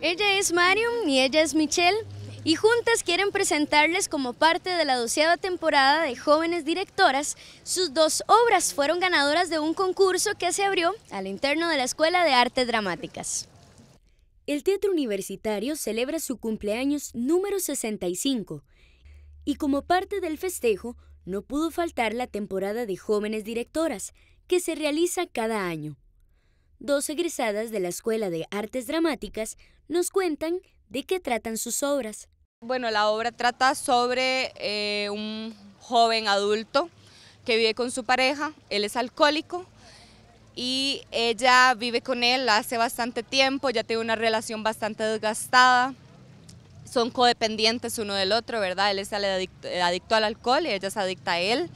Ella es Marion y ella es Michelle y juntas quieren presentarles como parte de la doceava temporada de Jóvenes Directoras. Sus dos obras fueron ganadoras de un concurso que se abrió al interno de la Escuela de Artes Dramáticas. El Teatro Universitario celebra su cumpleaños número 65 y como parte del festejo no pudo faltar la temporada de Jóvenes Directoras, que se realiza cada año dos egresadas de la Escuela de Artes Dramáticas nos cuentan de qué tratan sus obras. Bueno, la obra trata sobre eh, un joven adulto que vive con su pareja, él es alcohólico y ella vive con él hace bastante tiempo, ya tiene una relación bastante desgastada, son codependientes uno del otro, ¿verdad? Él es adicto, al alcohol y ella es adicta a él.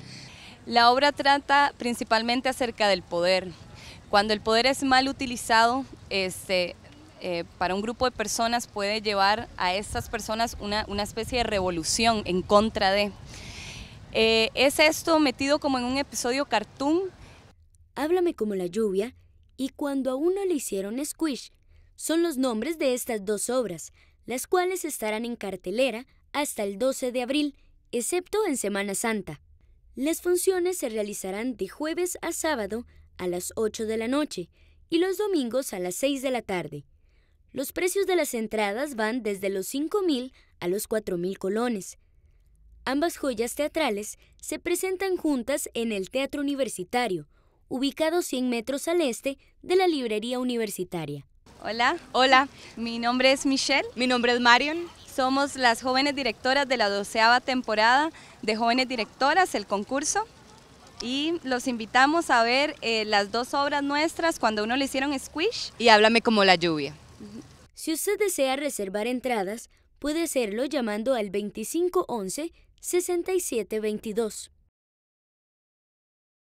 La obra trata principalmente acerca del poder, cuando el poder es mal utilizado, este, eh, para un grupo de personas puede llevar a estas personas una, especie de revolución en contra de. Eh, es esto metido como en un episodio cartoon. Háblame como la lluvia y cuando a uno le hicieron squish son los nombres de estas dos obras, las cuales estarán en cartelera hasta el 12 de abril, excepto en Semana Santa. Las funciones se realizarán de jueves a sábado a las 8 de la noche y los domingos a las 6 de la tarde. Los precios de las entradas van desde los 5.000 a los 4.000 colones. Ambas joyas teatrales se presentan juntas en el Teatro Universitario, ubicado 100 metros al este de la Librería Universitaria. Hola. Hola, mi nombre es Michelle. Mi nombre es Marion. Somos las jóvenes directoras de la doceava temporada de Jóvenes Directoras, el concurso y los invitamos a ver eh, las dos obras nuestras cuando uno le hicieron Squish y Háblame como la lluvia. Si usted desea reservar entradas, puede hacerlo llamando al 2511 6722.